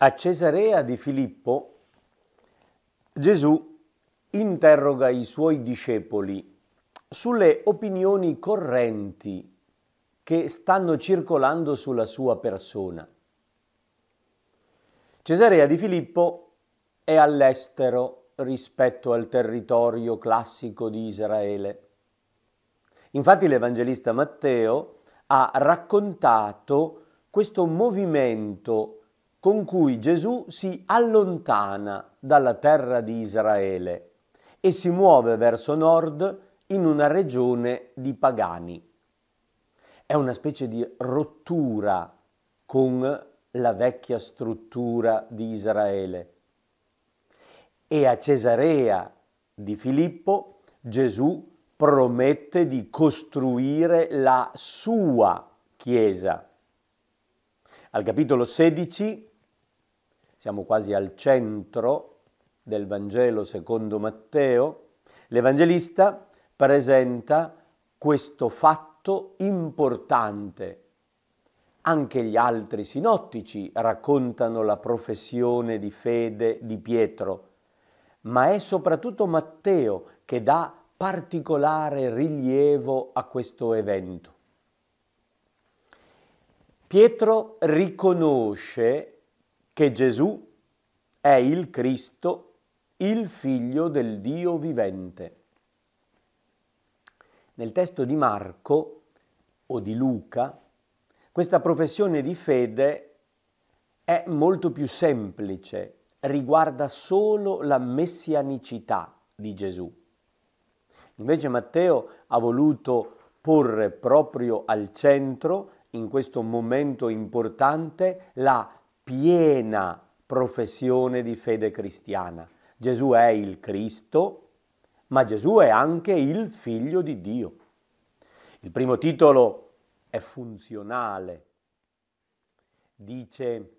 A Cesarea di Filippo Gesù interroga i suoi discepoli sulle opinioni correnti che stanno circolando sulla sua persona. Cesarea di Filippo è all'estero rispetto al territorio classico di Israele. Infatti l'Evangelista Matteo ha raccontato questo movimento con cui Gesù si allontana dalla terra di Israele e si muove verso nord in una regione di pagani. È una specie di rottura con la vecchia struttura di Israele. E a Cesarea di Filippo Gesù promette di costruire la sua chiesa al capitolo 16 siamo quasi al centro del Vangelo secondo Matteo, l'Evangelista presenta questo fatto importante. Anche gli altri sinottici raccontano la professione di fede di Pietro, ma è soprattutto Matteo che dà particolare rilievo a questo evento. Pietro riconosce che Gesù è il Cristo, il figlio del Dio vivente. Nel testo di Marco o di Luca, questa professione di fede è molto più semplice, riguarda solo la messianicità di Gesù. Invece Matteo ha voluto porre proprio al centro in questo momento importante la piena professione di fede cristiana. Gesù è il Cristo, ma Gesù è anche il figlio di Dio. Il primo titolo è funzionale. Dice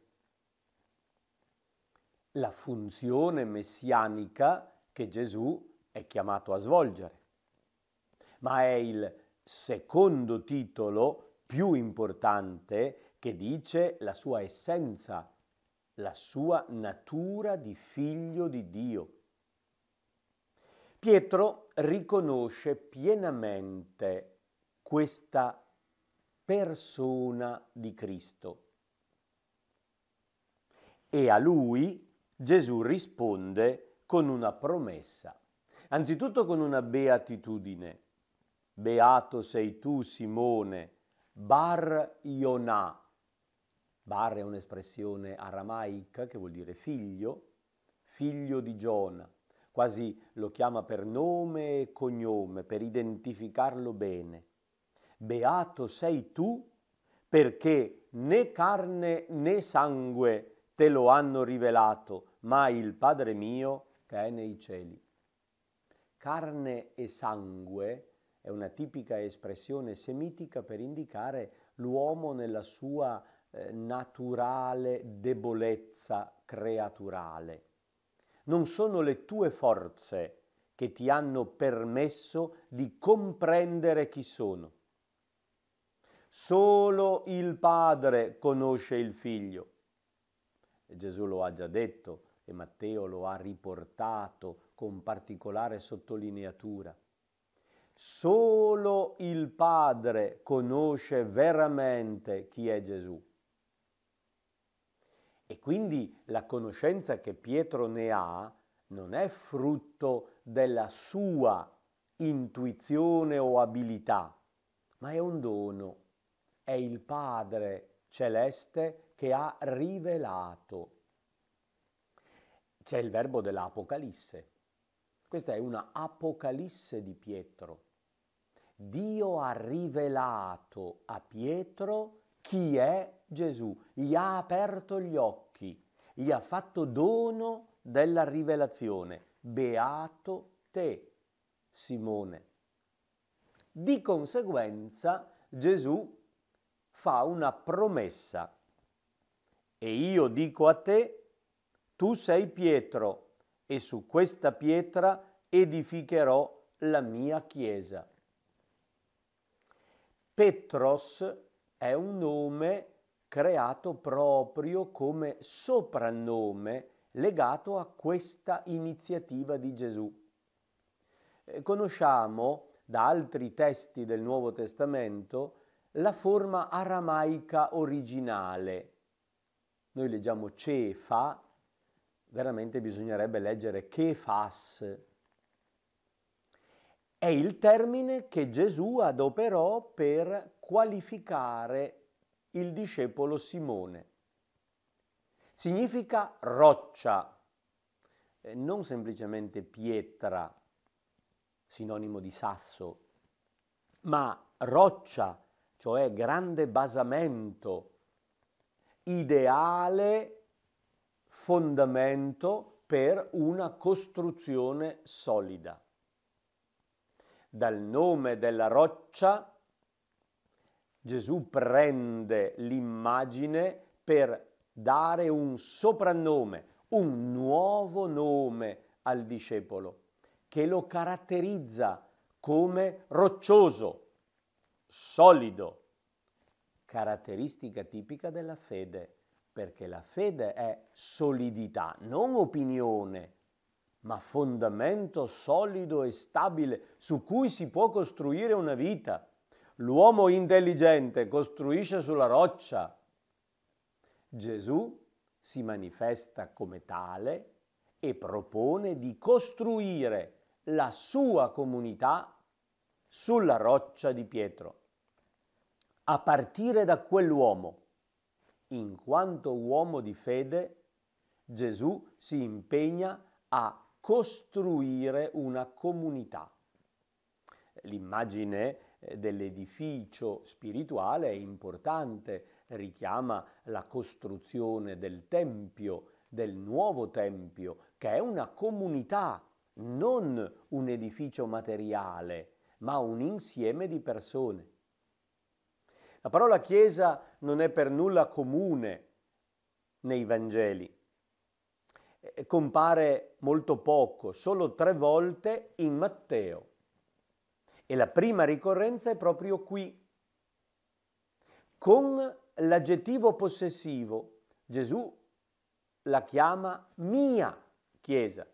la funzione messianica che Gesù è chiamato a svolgere, ma è il secondo titolo più importante che dice la sua essenza, la sua natura di figlio di Dio. Pietro riconosce pienamente questa persona di Cristo. E a lui Gesù risponde con una promessa, anzitutto con una beatitudine. Beato sei tu, Simone, Bar Yonah. Bar è un'espressione aramaica che vuol dire figlio, figlio di Giona. Quasi lo chiama per nome e cognome, per identificarlo bene. Beato sei tu perché né carne né sangue te lo hanno rivelato, ma il Padre mio che è nei cieli. Carne e sangue è una tipica espressione semitica per indicare l'uomo nella sua eh, naturale debolezza creaturale. Non sono le tue forze che ti hanno permesso di comprendere chi sono. Solo il Padre conosce il Figlio. E Gesù lo ha già detto e Matteo lo ha riportato con particolare sottolineatura. Solo il Padre conosce veramente chi è Gesù. E quindi la conoscenza che Pietro ne ha non è frutto della sua intuizione o abilità, ma è un dono. È il Padre celeste che ha rivelato. C'è il verbo dell'Apocalisse. Questa è una Apocalisse di Pietro. Dio ha rivelato a Pietro chi è Gesù, gli ha aperto gli occhi, gli ha fatto dono della rivelazione. Beato te, Simone. Di conseguenza Gesù fa una promessa e io dico a te, tu sei Pietro e su questa pietra edificherò la mia chiesa. Petros è un nome creato proprio come soprannome legato a questa iniziativa di Gesù. Eh, conosciamo da altri testi del Nuovo Testamento la forma aramaica originale. Noi leggiamo cefa, veramente bisognerebbe leggere chefas, è il termine che Gesù adoperò per qualificare il discepolo Simone. Significa roccia, eh, non semplicemente pietra, sinonimo di sasso, ma roccia, cioè grande basamento, ideale fondamento per una costruzione solida dal nome della roccia, Gesù prende l'immagine per dare un soprannome, un nuovo nome al discepolo che lo caratterizza come roccioso, solido, caratteristica tipica della fede, perché la fede è solidità, non opinione, ma fondamento solido e stabile su cui si può costruire una vita. L'uomo intelligente costruisce sulla roccia. Gesù si manifesta come tale e propone di costruire la sua comunità sulla roccia di Pietro. A partire da quell'uomo, in quanto uomo di fede, Gesù si impegna a costruire una comunità. L'immagine eh, dell'edificio spirituale è importante, richiama la costruzione del Tempio, del nuovo Tempio, che è una comunità, non un edificio materiale, ma un insieme di persone. La parola Chiesa non è per nulla comune nei Vangeli. Eh, compare molto poco, solo tre volte in Matteo. E la prima ricorrenza è proprio qui, con l'aggettivo possessivo. Gesù la chiama mia chiesa.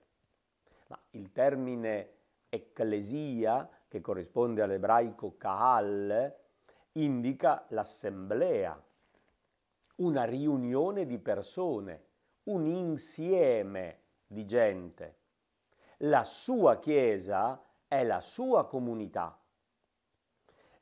Ma il termine ecclesia, che corrisponde all'ebraico Kahal, indica l'assemblea, una riunione di persone un insieme di gente. La sua Chiesa è la sua comunità.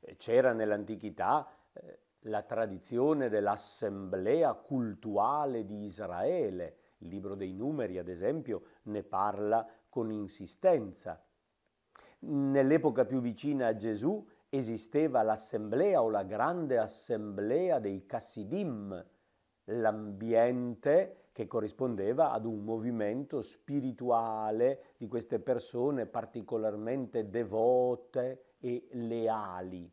Eh, c'era nell'antichità eh, la tradizione dell'assemblea cultuale di Israele. Il libro dei numeri, ad esempio, ne parla con insistenza. Nell'epoca più vicina a Gesù esisteva l'assemblea o la grande assemblea dei Cassidim, l'ambiente che corrispondeva ad un movimento spirituale di queste persone particolarmente devote e leali.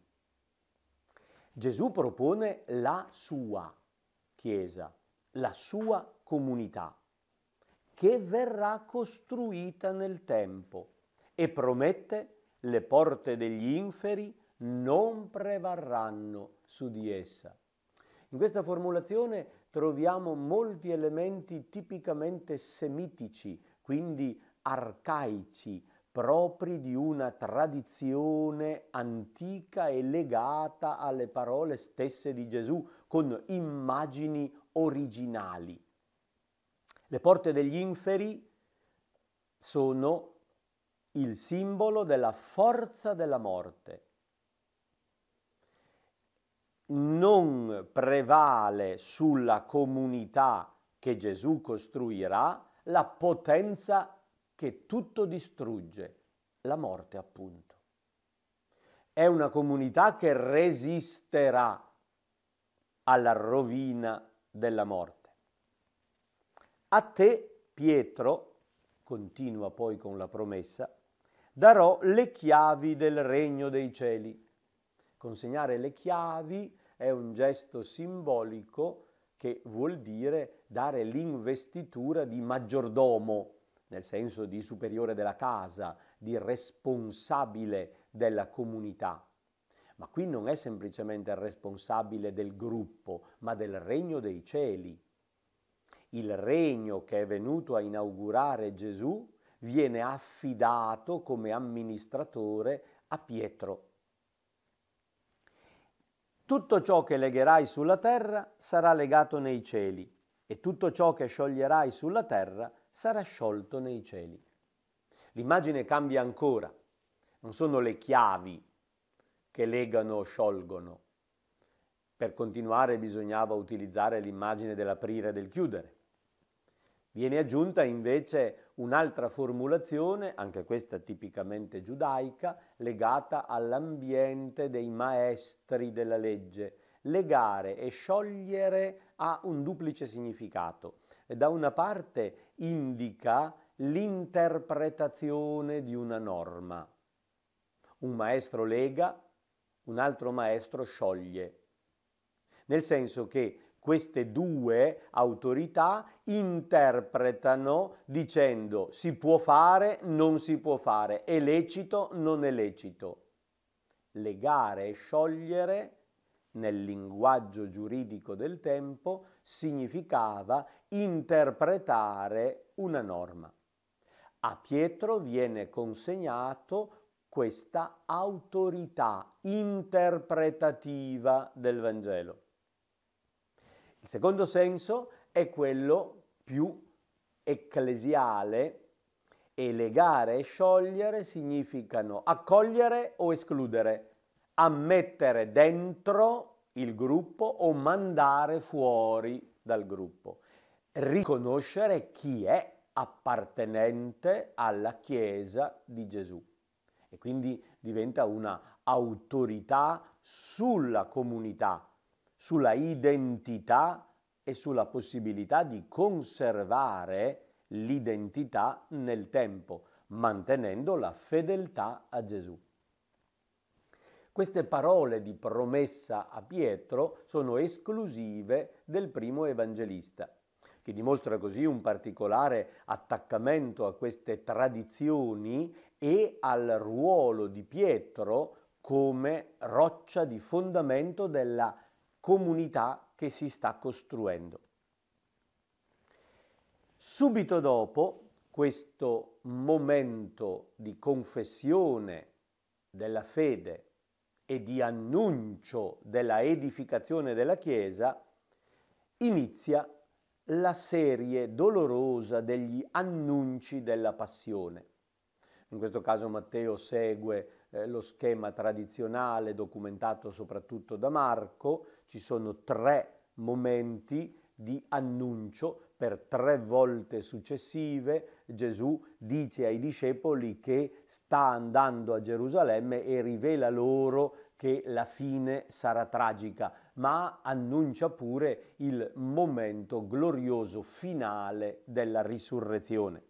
Gesù propone la sua Chiesa, la sua comunità, che verrà costruita nel tempo e promette le porte degli inferi non prevarranno su di essa. In questa formulazione troviamo molti elementi tipicamente semitici, quindi arcaici, propri di una tradizione antica e legata alle parole stesse di Gesù, con immagini originali. Le porte degli inferi sono il simbolo della forza della morte non prevale sulla comunità che Gesù costruirà la potenza che tutto distrugge, la morte appunto. È una comunità che resisterà alla rovina della morte. A te, Pietro, continua poi con la promessa, darò le chiavi del regno dei cieli. Consegnare le chiavi è un gesto simbolico che vuol dire dare l'investitura di maggiordomo, nel senso di superiore della casa, di responsabile della comunità. Ma qui non è semplicemente il responsabile del gruppo, ma del regno dei cieli. Il regno che è venuto a inaugurare Gesù viene affidato come amministratore a Pietro. Tutto ciò che legherai sulla terra sarà legato nei cieli e tutto ciò che scioglierai sulla terra sarà sciolto nei cieli. L'immagine cambia ancora. Non sono le chiavi che legano o sciolgono. Per continuare bisognava utilizzare l'immagine dell'aprire e del chiudere. Viene aggiunta invece un'altra formulazione, anche questa tipicamente giudaica, legata all'ambiente dei maestri della legge. Legare e sciogliere ha un duplice significato. Da una parte indica l'interpretazione di una norma. Un maestro lega, un altro maestro scioglie. Nel senso che queste due autorità interpretano dicendo si può fare, non si può fare, è lecito, non è lecito. Legare e sciogliere nel linguaggio giuridico del tempo significava interpretare una norma. A Pietro viene consegnato questa autorità interpretativa del Vangelo. Il secondo senso è quello più ecclesiale e legare e sciogliere significano accogliere o escludere, ammettere dentro il gruppo o mandare fuori dal gruppo, riconoscere chi è appartenente alla Chiesa di Gesù e quindi diventa una autorità sulla comunità sulla identità e sulla possibilità di conservare l'identità nel tempo, mantenendo la fedeltà a Gesù. Queste parole di promessa a Pietro sono esclusive del primo evangelista, che dimostra così un particolare attaccamento a queste tradizioni e al ruolo di Pietro come roccia di fondamento della comunità che si sta costruendo. Subito dopo questo momento di confessione della fede e di annuncio della edificazione della Chiesa, inizia la serie dolorosa degli annunci della passione in questo caso Matteo segue eh, lo schema tradizionale documentato soprattutto da Marco, ci sono tre momenti di annuncio per tre volte successive Gesù dice ai discepoli che sta andando a Gerusalemme e rivela loro che la fine sarà tragica, ma annuncia pure il momento glorioso finale della risurrezione.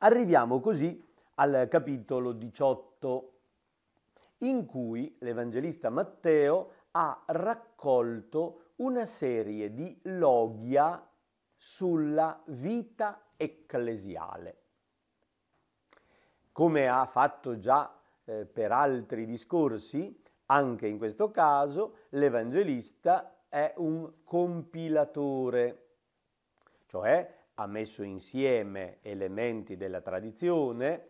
Arriviamo così al capitolo 18 in cui l'Evangelista Matteo ha raccolto una serie di logia sulla vita ecclesiale. Come ha fatto già eh, per altri discorsi, anche in questo caso l'Evangelista è un compilatore, cioè ha messo insieme elementi della tradizione,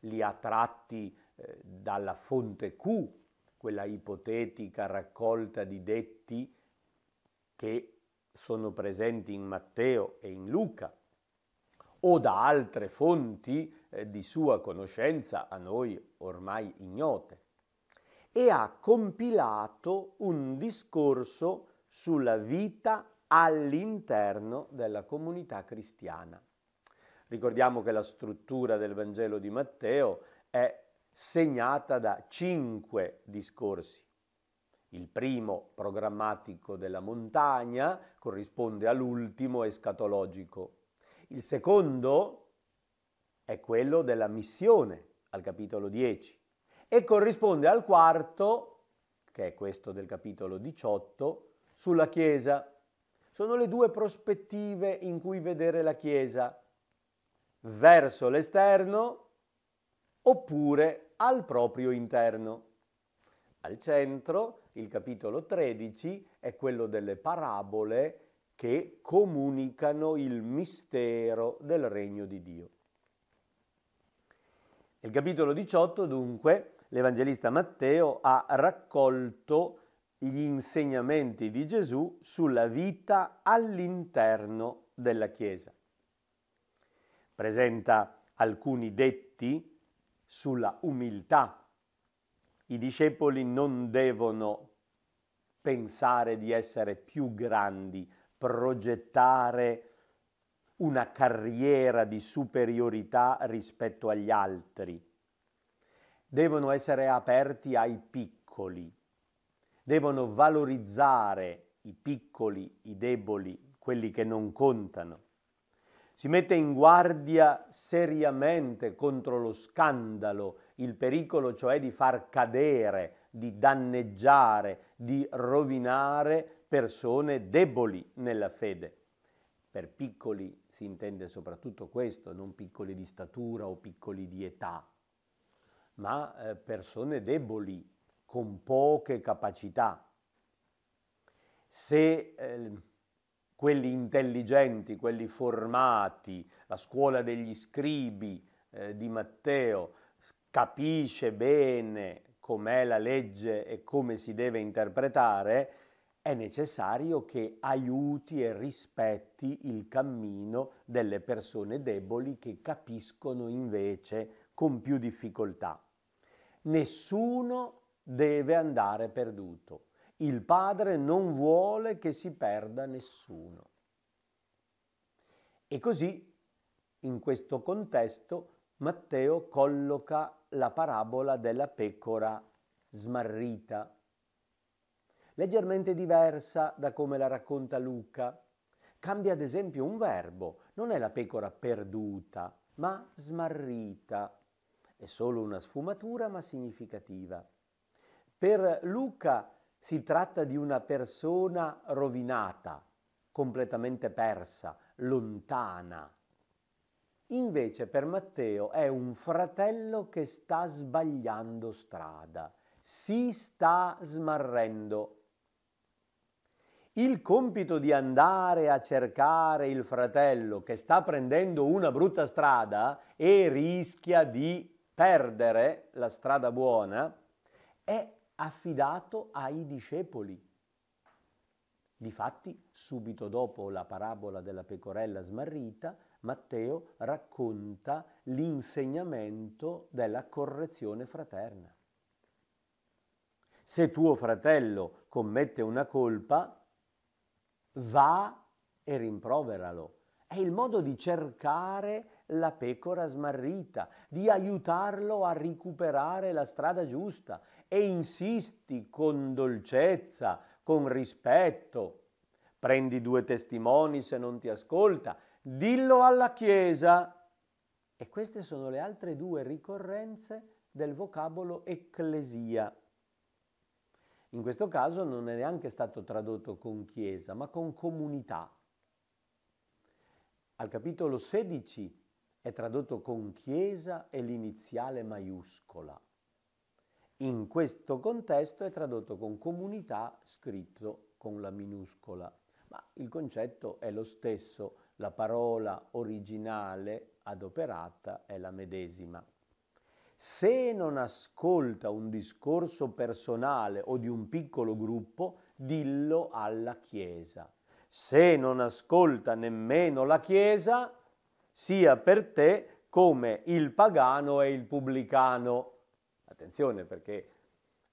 li ha tratti eh, dalla fonte Q, quella ipotetica raccolta di detti che sono presenti in Matteo e in Luca, o da altre fonti eh, di sua conoscenza a noi ormai ignote, e ha compilato un discorso sulla vita all'interno della comunità cristiana. Ricordiamo che la struttura del Vangelo di Matteo è segnata da cinque discorsi. Il primo, programmatico della montagna, corrisponde all'ultimo, escatologico. Il secondo è quello della missione, al capitolo 10, e corrisponde al quarto, che è questo del capitolo 18, sulla Chiesa sono le due prospettive in cui vedere la Chiesa, verso l'esterno oppure al proprio interno. Al centro, il capitolo 13 è quello delle parabole che comunicano il mistero del regno di Dio. Nel capitolo 18, dunque, l'Evangelista Matteo ha raccolto gli insegnamenti di Gesù sulla vita all'interno della Chiesa. Presenta alcuni detti sulla umiltà. I discepoli non devono pensare di essere più grandi, progettare una carriera di superiorità rispetto agli altri. Devono essere aperti ai piccoli, devono valorizzare i piccoli, i deboli, quelli che non contano. Si mette in guardia seriamente contro lo scandalo, il pericolo cioè di far cadere, di danneggiare, di rovinare persone deboli nella fede. Per piccoli si intende soprattutto questo, non piccoli di statura o piccoli di età, ma eh, persone deboli con poche capacità. Se eh, quelli intelligenti, quelli formati, la scuola degli scribi eh, di Matteo capisce bene com'è la legge e come si deve interpretare, è necessario che aiuti e rispetti il cammino delle persone deboli che capiscono invece con più difficoltà. Nessuno deve andare perduto. Il Padre non vuole che si perda nessuno. E così, in questo contesto, Matteo colloca la parabola della pecora smarrita, leggermente diversa da come la racconta Luca. Cambia ad esempio un verbo, non è la pecora perduta, ma smarrita. È solo una sfumatura ma significativa. Per Luca si tratta di una persona rovinata, completamente persa, lontana. Invece per Matteo è un fratello che sta sbagliando strada, si sta smarrendo. Il compito di andare a cercare il fratello che sta prendendo una brutta strada e rischia di perdere la strada buona è affidato ai discepoli. Difatti, subito dopo la parabola della pecorella smarrita, Matteo racconta l'insegnamento della correzione fraterna. Se tuo fratello commette una colpa, va e rimproveralo. È il modo di cercare la pecora smarrita, di aiutarlo a recuperare la strada giusta e insisti con dolcezza, con rispetto. Prendi due testimoni se non ti ascolta, dillo alla Chiesa. E queste sono le altre due ricorrenze del vocabolo ecclesia. In questo caso non è neanche stato tradotto con chiesa, ma con comunità. Al capitolo 16 è tradotto con chiesa e l'iniziale maiuscola. In questo contesto è tradotto con comunità scritto con la minuscola, ma il concetto è lo stesso, la parola originale adoperata è la medesima. Se non ascolta un discorso personale o di un piccolo gruppo, dillo alla Chiesa. Se non ascolta nemmeno la Chiesa, sia per te come il pagano e il pubblicano. Attenzione perché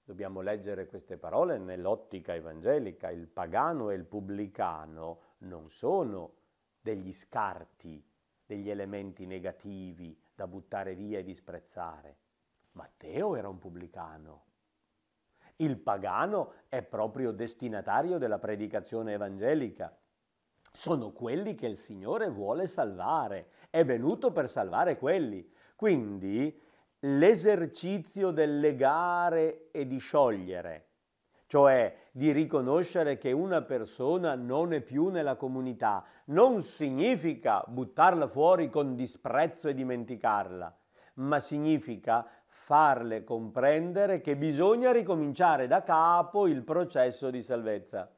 dobbiamo leggere queste parole nell'ottica evangelica. Il pagano e il pubblicano non sono degli scarti, degli elementi negativi da buttare via e disprezzare. Matteo era un pubblicano. Il pagano è proprio destinatario della predicazione evangelica sono quelli che il Signore vuole salvare, è venuto per salvare quelli. Quindi l'esercizio del legare e di sciogliere, cioè di riconoscere che una persona non è più nella comunità, non significa buttarla fuori con disprezzo e dimenticarla, ma significa farle comprendere che bisogna ricominciare da capo il processo di salvezza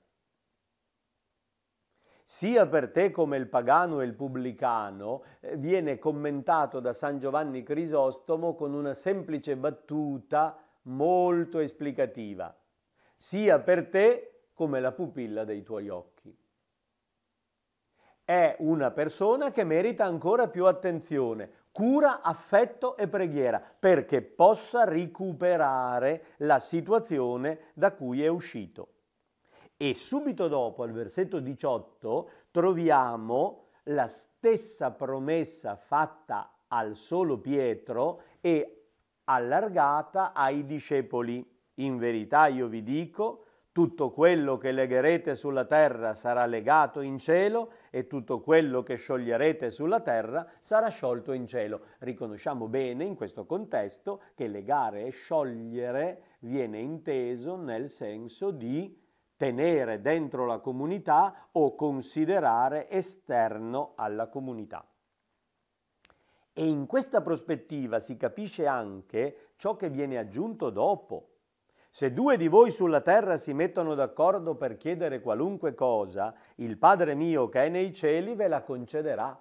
sia per te come il pagano e il pubblicano, eh, viene commentato da San Giovanni Crisostomo con una semplice battuta molto esplicativa. Sia per te come la pupilla dei tuoi occhi. È una persona che merita ancora più attenzione, cura, affetto e preghiera perché possa recuperare la situazione da cui è uscito. E subito dopo, al versetto 18, troviamo la stessa promessa fatta al solo Pietro e allargata ai discepoli. In verità io vi dico, tutto quello che legherete sulla terra sarà legato in cielo e tutto quello che scioglierete sulla terra sarà sciolto in cielo. Riconosciamo bene in questo contesto che legare e sciogliere viene inteso nel senso di tenere dentro la comunità o considerare esterno alla comunità. E in questa prospettiva si capisce anche ciò che viene aggiunto dopo. Se due di voi sulla terra si mettono d'accordo per chiedere qualunque cosa, il Padre mio che è nei cieli ve la concederà.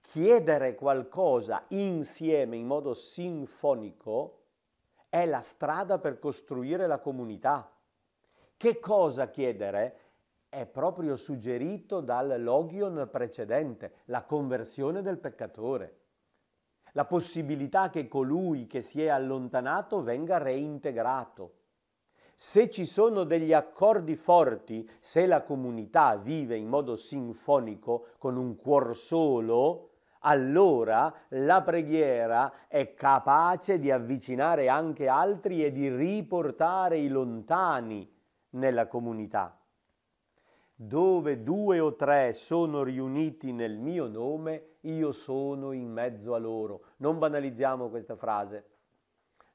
Chiedere qualcosa insieme in modo sinfonico è la strada per costruire la comunità che cosa chiedere? È proprio suggerito dal logion precedente, la conversione del peccatore, la possibilità che colui che si è allontanato venga reintegrato. Se ci sono degli accordi forti, se la comunità vive in modo sinfonico, con un cuor solo, allora la preghiera è capace di avvicinare anche altri e di riportare i lontani nella comunità. Dove due o tre sono riuniti nel mio nome, io sono in mezzo a loro. Non banalizziamo questa frase.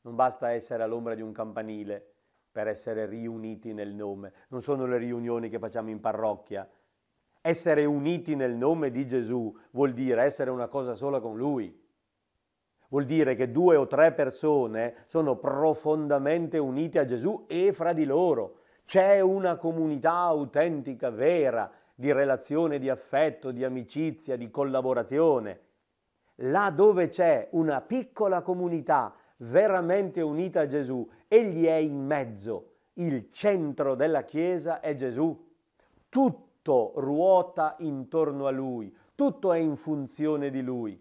Non basta essere all'ombra di un campanile per essere riuniti nel nome. Non sono le riunioni che facciamo in parrocchia. Essere uniti nel nome di Gesù vuol dire essere una cosa sola con Lui. Vuol dire che due o tre persone sono profondamente unite a Gesù e fra di loro. C'è una comunità autentica, vera, di relazione, di affetto, di amicizia, di collaborazione. Là dove c'è una piccola comunità veramente unita a Gesù, egli è in mezzo, il centro della Chiesa è Gesù. Tutto ruota intorno a lui, tutto è in funzione di lui.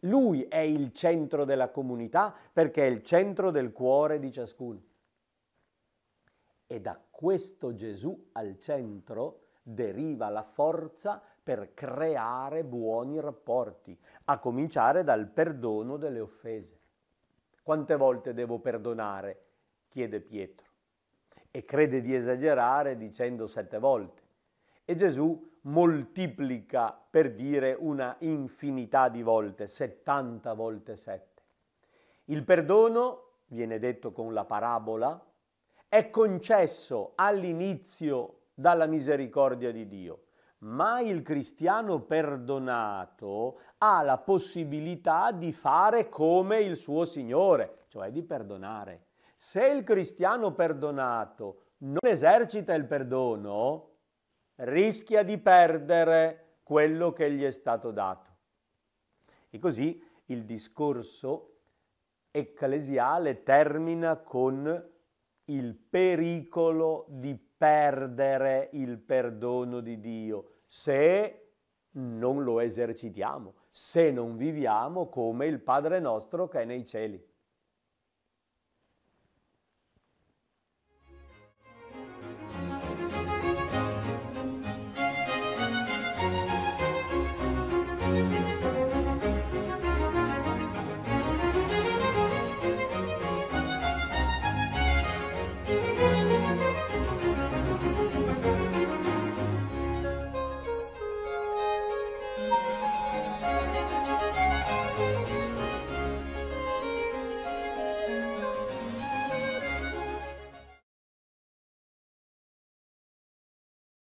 Lui è il centro della comunità perché è il centro del cuore di ciascuno. E da questo Gesù al centro deriva la forza per creare buoni rapporti, a cominciare dal perdono delle offese. Quante volte devo perdonare? chiede Pietro e crede di esagerare dicendo sette volte. E Gesù moltiplica per dire una infinità di volte, 70 volte sette. Il perdono, viene detto con la parabola, è concesso all'inizio dalla misericordia di Dio, ma il cristiano perdonato ha la possibilità di fare come il suo Signore, cioè di perdonare. Se il cristiano perdonato non esercita il perdono, rischia di perdere quello che gli è stato dato. E così il discorso ecclesiale termina con il pericolo di perdere il perdono di Dio se non lo esercitiamo, se non viviamo come il Padre nostro che è nei cieli.